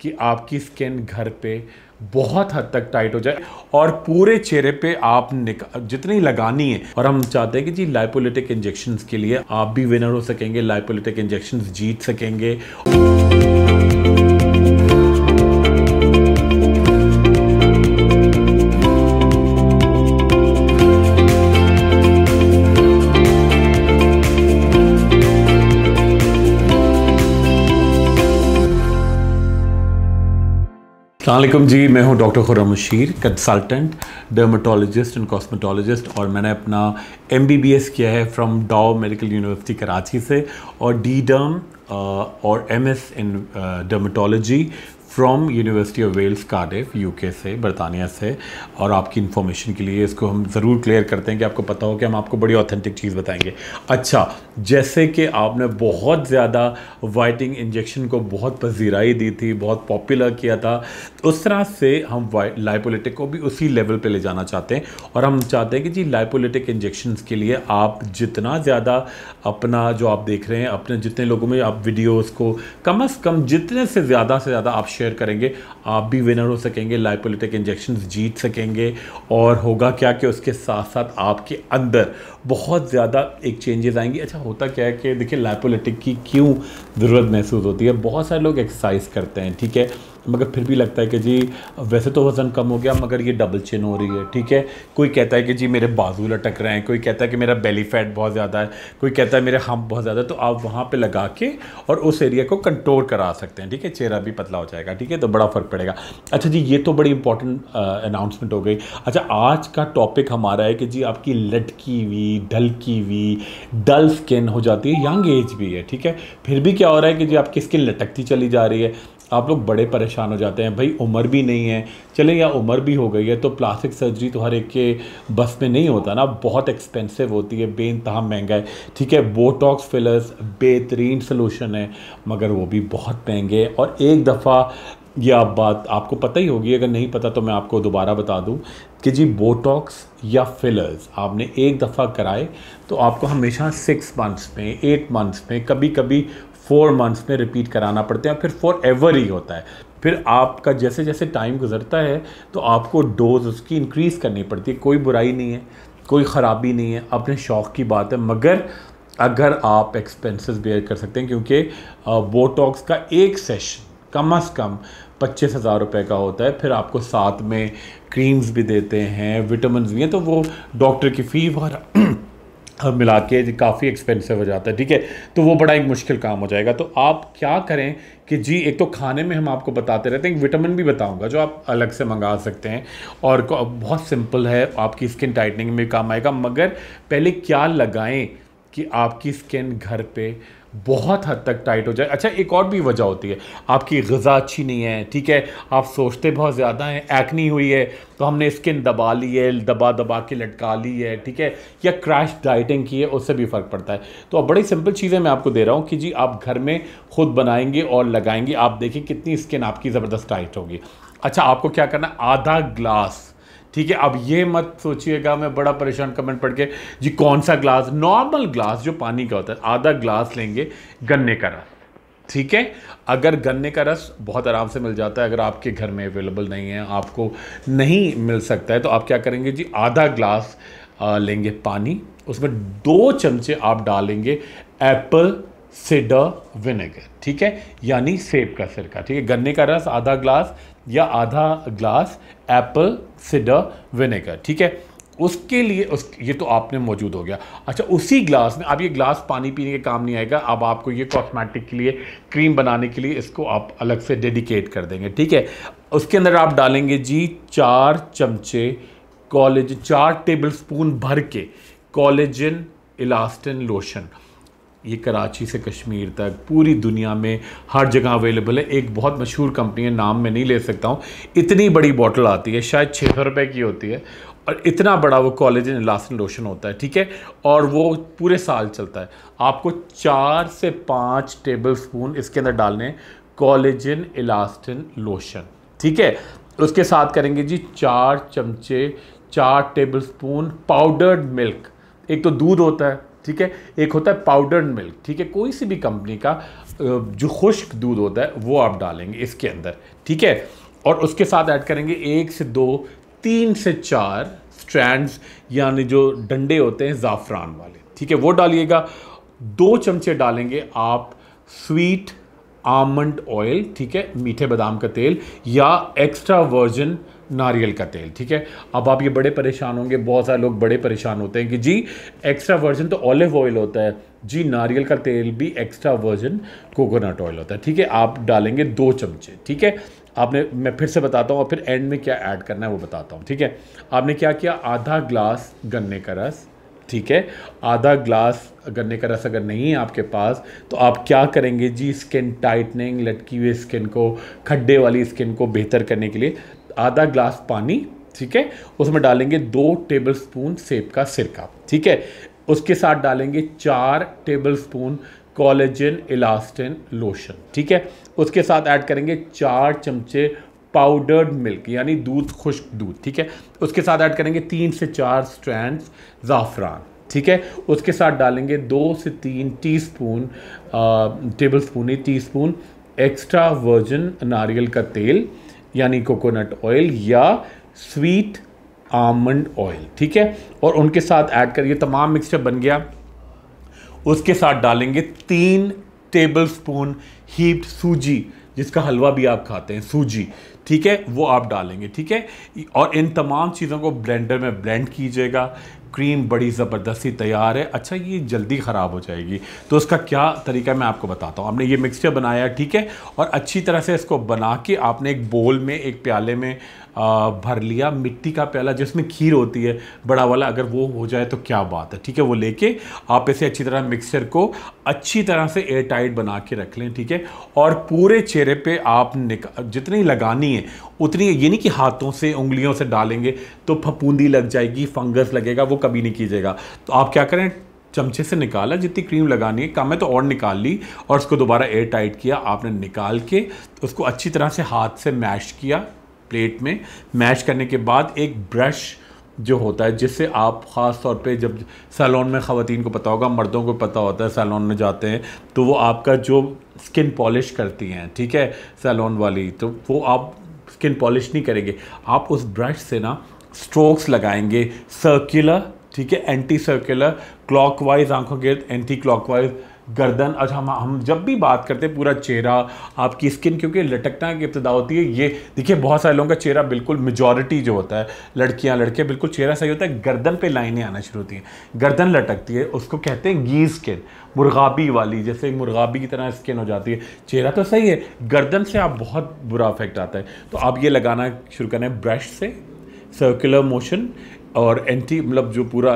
कि आपकी स्किन घर पे बहुत हद तक टाइट हो जाए और पूरे चेहरे पे आप जितनी लगानी है और हम चाहते हैं कि जी लाइपोलिटिक इंजेक्शंस के लिए आप भी विनर हो सकेंगे लाइपोलिटिक इंजेक्शंस जीत सकेंगे अल्लाम जी मैं हूं doctor Khurram Mushir consultant dermatologist and cosmetologist और मैंने अपना एमबीबीएस किया है from Dow medical university Karachi से और डी डर्म और MS in dermatology from university of Wales Cardiff UK से बरतानिया से और आपकी इन्फॉर्मेशन के लिए इसको हम ज़रूर क्लियर करते हैं कि आपको पता हो कि हम आपको बड़ी ऑथेंटिक चीज़ बताएंगे अच्छा जैसे कि आपने बहुत ज़्यादा वाइटिंग इंजेक्शन को बहुत पजीराई दी थी बहुत पॉपुलर किया था तो उस तरह से हम लाइपोलिटिक को भी उसी लेवल पर ले जाना चाहते हैं और हम चाहते हैं कि जी लाइपोलिटिक इंजेक्शन के लिए आप जितना ज़्यादा अपना जो आप देख रहे हैं अपने जितने लोगों में आप वीडियोज़ को कम अज़ कम जितने से ज़्यादा से ज़्यादा आप शेयर शेयर करेंगे आप भी विनर हो सकेंगे लाइपोलिटिक इंजेक्शन जीत सकेंगे और होगा क्या कि उसके साथ साथ आपके अंदर बहुत ज़्यादा एक चेंजेस आएंगी अच्छा होता क्या है कि देखिए लाइपोलिटिक की क्यों ज़रूरत महसूस होती है बहुत सारे लोग एक्सरसाइज करते हैं ठीक है मगर फिर भी लगता है कि जी वैसे तो वज़न कम हो गया मगर ये डबल चिन हो रही है ठीक है कोई कहता है कि जी मेरे बाजू लटक रहे हैं कोई कहता है कि मेरा बेली फैट बहुत ज़्यादा है कोई कहता है मेरे हम बहुत ज़्यादा है तो आप वहाँ पर लगा के और उस एरिया को कंट्रोल करा सकते हैं ठीक है चेहरा भी पतला हो जाएगा ठीक है तो बड़ा फ़र्क पड़ेगा अच्छा जी ये तो बड़ी इंपॉर्टेंट अनाउंसमेंट हो गई अच्छा आज का टॉपिक हमारा है कि जी आपकी लटकी हुई ढलकी हुई डल स्किन हो जाती है यंग एज भी है ठीक है फिर भी क्या हो रहा है कि जी आपकी स्किन लटकती चली जा रही है आप लोग बड़े परेशान हो जाते हैं भाई उम्र भी नहीं है चले या उम्र भी हो गई है तो प्लास्टिक सर्जरी तो हर एक के बस में नहीं होता ना बहुत एक्सपेंसिव होती है बेनतहा महंगा है ठीक है बोटॉक्स फिलर्स बेहतरीन सोलूशन है मगर वो भी बहुत महंगे और एक दफ़ा यह आप बात आपको पता ही होगी अगर नहीं पता तो मैं आपको दोबारा बता दूं कि जी बोटॉक्स या फिलर्स आपने एक दफ़ा कराए तो आपको हमेशा सिक्स मंथ्स में एट मंथ्स में कभी कभी फोर मंथ्स में रिपीट कराना पड़ता है फिर फॉर एवर ही होता है फिर आपका जैसे जैसे टाइम गुजरता है तो आपको डोज उसकी इंक्रीज़ करनी पड़ती है कोई बुराई नहीं है कोई ख़राबी नहीं है अपने शौक़ की बात है मगर अगर आप एक्सपेंसेस बेयर कर सकते हैं क्योंकि बोटॉक्स का एक सेशन कम अज़ कम पच्चीस हज़ार रुपये का होता है फिर आपको साथ में क्रीम्स भी देते हैं विटामिन भी हैं तो वो डॉक्टर की फ़ी वगैरह हम मिला के काफ़ी एक्सपेंसिव हो जाता है ठीक है तो वो बड़ा एक मुश्किल काम हो जाएगा तो आप क्या करें कि जी एक तो खाने में हम आपको बताते रहते हैं विटामिन भी बताऊंगा जो आप अलग से मंगा सकते हैं और बहुत सिंपल है आपकी स्किन टाइटनिंग में काम आएगा मगर पहले क्या लगाएं कि आपकी स्किन घर पे बहुत हद तक टाइट हो जाए अच्छा एक और भी वजह होती है आपकी गज़ा अच्छी नहीं है ठीक है आप सोचते बहुत ज़्यादा हैं एक्नी हुई है तो हमने स्किन दबा ली है दबा दबा के लटका ली है ठीक है या क्रैश डाइटिंग की है उससे भी फ़र्क पड़ता है तो अब बड़ी सिंपल चीज़ें मैं आपको दे रहा हूँ कि जी आप घर में ख़ुद बनाएंगे और लगाएंगे आप देखिए कितनी स्किन आपकी ज़बरदस्त टाइट होगी अच्छा आपको क्या करना आधा ग्लास ठीक है अब ये मत सोचिएगा मैं बड़ा परेशान कमेंट पढ़ के जी कौन सा ग्लास नॉर्मल ग्लास जो पानी का होता है आधा ग्लास लेंगे गन्ने का रस ठीक है अगर गन्ने का रस बहुत आराम से मिल जाता है अगर आपके घर में अवेलेबल नहीं है आपको नहीं मिल सकता है तो आप क्या करेंगे जी आधा ग्लास लेंगे पानी उसमें दो चमचे आप डालेंगे एप्पल सिडर विनेगर ठीक है यानी सेब का सिरका ठीक है गन्ने का रस आधा ग्लास या आधा ग्लास एप्पल सिडर विनेगर ठीक है उसके लिए उस ये तो आपने मौजूद हो गया अच्छा उसी ग्लास में अब ये ग्लास पानी पीने के काम नहीं आएगा अब आपको ये कॉस्मेटिक के लिए क्रीम बनाने के लिए इसको आप अलग से डेडिकेट कर देंगे ठीक है उसके अंदर आप डालेंगे जी चार चमचे कॉलेज चार टेबल स्पून भर के कॉलेजिन इलास्टिन लोशन ये कराची से कश्मीर तक पूरी दुनिया में हर जगह अवेलेबल है एक बहुत मशहूर कंपनी है नाम मैं नहीं ले सकता हूँ इतनी बड़ी बॉटल आती है शायद छः सौ रुपये की होती है और इतना बड़ा वो कॉलेजन इलासन लोशन होता है ठीक है और वो पूरे साल चलता है आपको चार से पाँच टेबल स्पून इसके अंदर डालने कॉलेजिन कॉलेजन इलास्टिन लोशन ठीक है उसके साथ करेंगे जी चार चमचे चार टेबल स्पून पाउडर्ड मिल्क एक तो दूध होता है ठीक है एक होता है पाउडर्ड मिल्क ठीक है कोई सी भी कंपनी का जो खुश्क दूध होता है वो आप डालेंगे इसके अंदर ठीक है और उसके साथ ऐड करेंगे एक से दो तीन से चार स्ट्रैंड्स यानी जो डंडे होते हैं ज़ाफ़रान वाले ठीक है वो डालिएगा दो चमचे डालेंगे आप स्वीट आमंड ऑयल ठीक है मीठे बादाम का तेल या एक्स्ट्रा वर्जन नारियल का तेल ठीक है अब आप ये बड़े परेशान होंगे बहुत सारे लोग बड़े परेशान होते हैं कि जी एक्स्ट्रा वर्जन तो ऑलिव ऑयल होता है जी नारियल का तेल भी एक्स्ट्रा वर्जन कोकोनट ऑयल होता है ठीक है आप डालेंगे दो चमचे ठीक है आपने मैं फिर से बताता हूँ और फिर एंड में क्या ऐड करना है वो बताता हूँ ठीक है आपने क्या किया आधा ग्लास गन्ने का रस ठीक है आधा ग्लास गन्ने का रस अगर नहीं है आपके पास तो आप क्या करेंगे जी स्किन टाइटनिंग लटकी हुई स्किन को खड्डे वाली स्किन को बेहतर करने के लिए आधा ग्लास पानी ठीक है उसमें डालेंगे दो टेबल स्पून सेब का सिरका ठीक है उसके साथ डालेंगे चार tablespoon collagen elastin lotion ठीक है उसके साथ ऐड करेंगे चार चमचे पाउडर्ड मिल्क यानी दूध खुश्क दूध ठीक है उसके साथ ऐड करेंगे तीन से चार स्ट्रैंड ज़ाफ़रान ठीक है उसके साथ डालेंगे दो से तीन teaspoon tablespoon teaspoon extra virgin नारियल का तेल यानी कोकोनट ऑयल या स्वीट आमंड ऑयल ठीक है और उनके साथ ऐड कर ये तमाम मिक्सचर बन गया उसके साथ डालेंगे तीन टेबल स्पून हीप्ड सूजी जिसका हलवा भी आप खाते हैं सूजी ठीक है वो आप डालेंगे ठीक है और इन तमाम चीज़ों को ब्लेंडर में ब्लेंड कीजिएगा क्रीम बड़ी ज़बरदस्ती तैयार है अच्छा ये जल्दी ख़राब हो जाएगी तो उसका क्या तरीका है मैं आपको बताता हूँ हमने ये मिक्सचर बनाया ठीक है और अच्छी तरह से इसको बना के आपने एक बोल में एक प्याले में भर लिया मिट्टी का प्याला जिसमें खीर होती है बड़ा वाला अगर वो हो जाए तो क्या बात है ठीक है वो लेके आप इसे अच्छी तरह मिक्सर को अच्छी तरह से एयर टाइट बना के रख लें ठीक है और पूरे चेहरे पे आप जितनी लगानी है उतनी ये नहीं कि हाथों से उंगलियों से डालेंगे तो फपूंदी लग जाएगी फंगस लगेगा वो कभी नहीं कीजिएगा तो आप क्या करें चमचे से निकाला जितनी क्रीम लगानी है कम है तो और निकाल ली और उसको दोबारा एयर टाइट किया आपने निकाल के उसको अच्छी तरह से हाथ से मैश किया प्लेट में मैश करने के बाद एक ब्रश जो होता है जिससे आप ख़ास तौर पे जब सैलून में ख़वान को पता होगा मर्दों को पता होता है सैलून में जाते हैं तो वो आपका जो स्किन पॉलिश करती हैं ठीक है सैलून वाली तो वो आप स्किन पॉलिश नहीं करेंगे आप उस ब्रश से ना स्ट्रोक्स लगाएंगे सर्कुलर ठीक है एंटी सर्कुलर क्लॉकवाइज आंखों के एंटी क्लॉकवाइज गर्दन अच्छा हम हम जब भी बात करते हैं पूरा चेहरा आपकी स्किन क्योंकि लटकना की इब्तदा होती है ये देखिए बहुत सारे लोगों का चेहरा बिल्कुल मेजॉरिटी जो होता है लड़कियां लड़के बिल्कुल चेहरा सही होता है गर्दन पे लाइनें आना शुरू होती हैं गर्दन लटकती है उसको कहते हैं गी स्किन मुर्गाबी वाली जैसे मुर्गाबी की तरह स्किन हो जाती है चेहरा तो सही है गर्दन से आप बहुत बुरा अफेक्ट आता है तो आप ये लगाना शुरू करें ब्रश से सर्कुलर मोशन और एंटी मतलब जो पूरा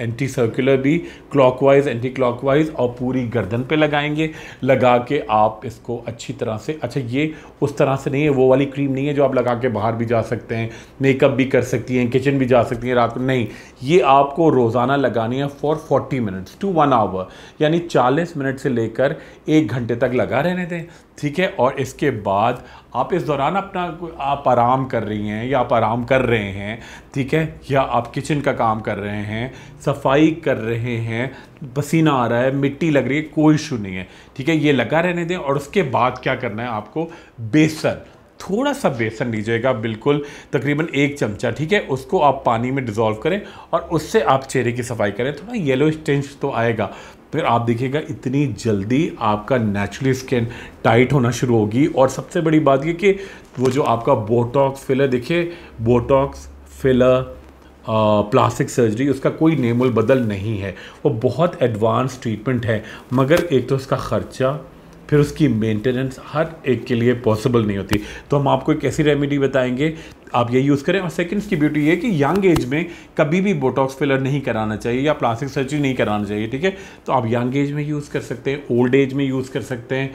एंटी सर्कुलर भी क्लॉकवाइज एंटी क्लॉकवाइज और पूरी गर्दन पे लगाएंगे लगा के आप इसको अच्छी तरह से अच्छा ये उस तरह से नहीं है वो वाली क्रीम नहीं है जो आप लगा के बाहर भी जा सकते हैं मेकअप भी कर सकती हैं किचन भी जा सकती हैं रात को नहीं ये आपको रोज़ाना लगानी है for forty minutes to one hour यानी चालीस मिनट से लेकर एक घंटे तक लगा रहने दें ठीक है और इसके बाद आप इस दौरान अपना आप आराम कर रही हैं या आप आराम कर रहे हैं ठीक है या आप किचन का काम कर रहे हैं सफाई कर रहे हैं पसीना आ रहा है मिट्टी लग रही है कोई इशू नहीं है ठीक है ये लगा रहने दें और उसके बाद क्या करना है आपको बेसन थोड़ा सा बेसन लीजिएगा बिल्कुल तकरीबन एक चमचा ठीक है उसको आप पानी में डिज़ोल्व करें और उससे आप चेहरे की सफाई करें थोड़ा येलो स्टेंच तो आएगा फिर आप देखिएगा इतनी जल्दी आपका नेचुरली स्किन टाइट होना शुरू होगी और सबसे बड़ी बात ये कि वो जो आपका बोटॉक्स फिलर देखिए बोटॉक्स फिलर प्लास्टिक सर्जरी उसका कोई नेमुल बदल नहीं है वो बहुत एडवांस ट्रीटमेंट है मगर एक तो उसका ख़र्चा फिर उसकी मेंटेनेंस हर एक के लिए पॉसिबल नहीं होती तो हम आपको एक ऐसी रेमेडी बताएंगे आप ये यूज़ करें और सेकेंड की ब्यूटी ये कि यंग एज में कभी भी बोटॉक्स फिलर नहीं कराना चाहिए या प्लास्टिक सर्जरी नहीं कराना चाहिए ठीक है तो आप यंग एज में यूज़ कर सकते हैं ओल्ड एज में यूज़ कर सकते हैं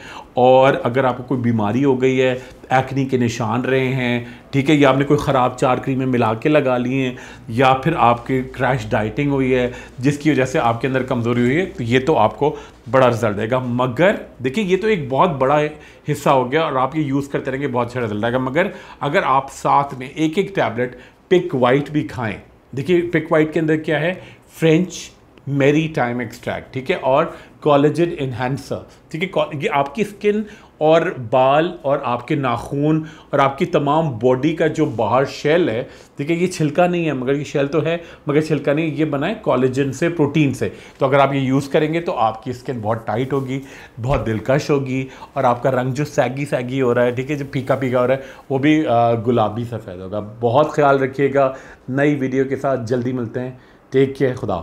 और अगर आपको कोई बीमारी हो गई है एक्नी के निशान रहे हैं ठीक है या आपने कोई ख़राब चार क्रीमें मिला के लगा ली हैं या फिर आपके क्रैश डाइटिंग हुई है जिसकी वजह से आपके अंदर कमज़ोरी हुई है तो ये तो आपको बड़ा रिजल्ट देगा मगर देखिए ये तो एक बहुत बड़ा हिस्सा हो गया और आप ये यूज़ करते रहेंगे बहुत अच्छा रिजल्ट आएगा मगर अगर आप साथ में एक एक टैबलेट पिक वाइट भी खाएं देखिए पिक वाइट के अंदर क्या है फ्रेंच मेरी टाइम एक्सट्रैक्ट ठीक है और कॉलेजन इन्हेंसर ठीक है ये आपकी स्किन और बाल और आपके नाखून और आपकी तमाम बॉडी का जो बाहर शेल है ठीक है ये छिलका नहीं है मगर ये शेल तो है मगर छिलका नहीं ये बनाए कॉलेजन से प्रोटीन से तो अगर आप ये यूज़ करेंगे तो आपकी स्किन बहुत टाइट होगी बहुत दिलकश होगी और आपका रंग जो सैगी सैगी हो रहा है ठीक है जो फीका फीका हो रहा है वो भी गुलाबी सफ़ेद होगा बहुत ख्याल रखिएगा नई वीडियो के साथ जल्दी मिलते हैं टेक केयर खुदा